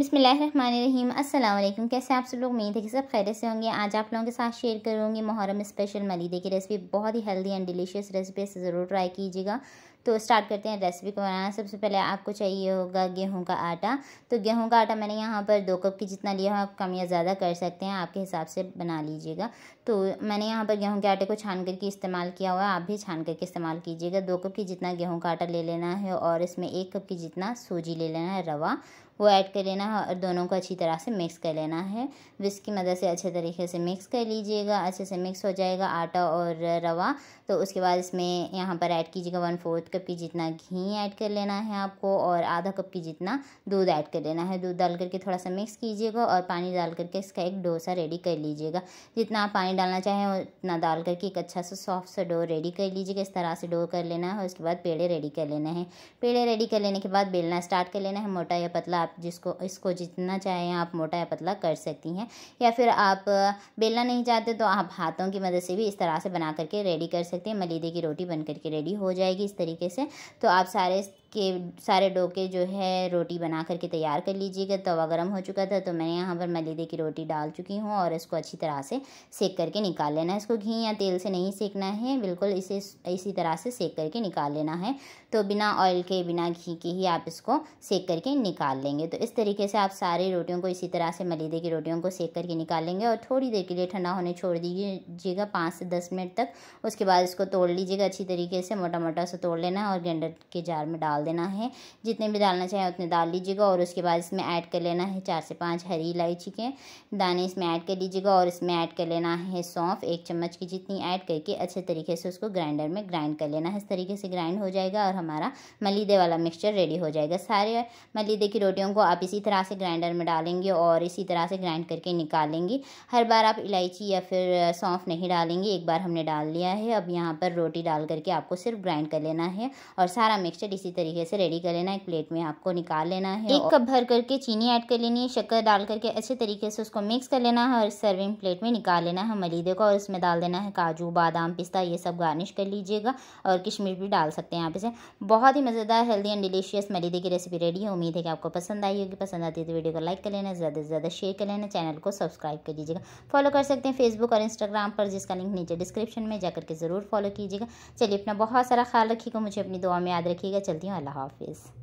बिसमीम अल्लाम कैसे आप सब लोग उम्मीद है कि सब खैर से होंगे आज आप लोगों के साथ शेयर करूँगी मुहर्रम स्पेशल मलीदे की रेसिपी बहुत ही हेल्दी एंड डिलीशियस रेसिपी इसे ज़रूर ट्राई कीजिएगा तो स्टार्ट करते हैं रेसिपी को बनाना सबसे पहले आपको चाहिए होगा गेहूँ का आटा तो गेहूँ का आटा मैंने यहाँ पर दो कप की जितना लिया हो आप कम या ज़्यादा कर सकते हैं आपके हिसाब से बना लीजिएगा तो मैंने यहाँ पर गेहूँ के आटे को छान करके इस्तेमाल किया हुआ है आप भी छान करके इस्तेमाल कीजिएगा दो कप की जितना गेहूँ का आटा ले लेना है और इसमें एक कप की जितना सूजी ले लेना है रवा वो ऐड कर लेना है और दोनों को अच्छी तरह से मिक्स कर लेना है विस्क तो की मदद से अच्छे तरीके से मिक्स कर लीजिएगा अच्छे से मिक्स हो जाएगा आटा और रवा तो उसके बाद इसमें यहाँ पर ऐड कीजिएगा वन फोर्थ कप की जितना घी ऐड कर लेना है आपको और आधा कप की जितना दूध ऐड कर लेना है दूध डाल करके थोड़ा सा मिक्स कीजिएगा और पानी डाल करके इसका एक डोसा रेडी कर लीजिएगा जितना आप पानी डालना चाहें उतना डाल करके एक अच्छा सा सॉफ्ट सा डो रेडी कर लीजिएगा इस तरह से डो कर लेना है उसके बाद पेड़े रेडी कर लेना है पेड़े रेडी कर लेने के बाद बेलना स्टार्ट कर लेना है मोटा या पतला आप जिसको इसको जितना चाहें आप मोटा या पतला कर सकती हैं या फिर आप बेलना नहीं चाहते तो आप हाथों की मदद से भी इस तरह से बना करके रेडी कर सकते हैं मलीदे की रोटी बन करके रेडी हो जाएगी इस तरीके तरीके से तो आप सारे के सारे डो के जो है रोटी बना करके तैयार कर लीजिएगा तवा गर्म हो चुका था तो मैंने यहाँ पर मलिदे की रोटी डाल चुकी हूँ और इसको अच्छी तरह से सेक करके निकाल लेना है इसको घी या तेल से नहीं सेकना है बिल्कुल इसे इसी तरह से सेक करके निकाल लेना है तो बिना ऑयल के बिना घी के ही आप इसको सेक करके निकाल लेंगे तो इस तरीके से आप सारी रोटियों को इसी तरह से मलिदे की रोटियों को सेक करके निकाल लेंगे और थोड़ी देर के लिए ठंडा होने छोड़ दीजिएगा पाँच से दस मिनट तक उसके बाद इसको तोड़ लीजिएगा अच्छी तरीके से मोटा मोटा सा तोड़ लेना है और गेंडर के जार में डाल डाल देना है जितने भी डालना चाहें उतने डाल लीजिएगा और उसके बाद इसमें ऐड कर लेना है चार से पाँच हरी इलायची के दाने इसमें ऐड कर लीजिएगा और इसमें ऐड कर लेना है सौंफ एक चम्मच की जितनी ऐड करके अच्छे तरीके से उसको ग्राइंडर में ग्राइंड कर लेना है इस तरीके से ग्राइंड हो जाएगा और हमारा मलीदे वाला मिक्सचर रेडी हो जाएगा सारे मलीदे की रोटियों को आप इसी तरह से ग्राइंडर में डालेंगे और इसी तरह से ग्राइंड करके निकालेंगी हर बार आप इलायची या फिर सौंफ नहीं डालेंगे एक बार हमने डाल लिया है अब यहाँ पर रोटी डाल करके आपको सिर्फ ग्राइंड कर लेना है और सारा मिक्सचर इसी तरीके तरीके से रेडी कर लेना एक प्लेट में आपको निकाल लेना है एक कप भर करके चीनी ऐड कर लेनी है शक्कर डाल करके अच्छे तरीके से उसको मिक्स कर लेना है और सर्विंग प्लेट में निकाल लेना है मलीदे को और उसमें डाल देना है काजू बादाम पिस्ता ये सब गार्निश कर लीजिएगा और किशमिश भी डाल सकते हैं आप इसे बहुत ही मज़ेदार हेल्दी एंड डिलीशियस मलीदे की रेसिपी रेडी है उम्मीद है कि आपको पसंद आई होगी पसंद आती है तो वीडियो को लाइक कर लेना ज़्यादा से ज़्यादा शेयर कर लेना चैनल को सब्सक्राइब कर लीजिएगा फॉलो कर सकते हैं फेसबुक और इंस्टाग्राम पर जिसका लिंक नीचे डिस्क्रिप्शन में जाकर के ज़रूर फॉलो कीजिएगा चलिए अपना बहुत सारा ख्याल रखिएगा मुझे अपनी दुआ में याद रखिएगा चलती हूँ अल्लाह हाफिज़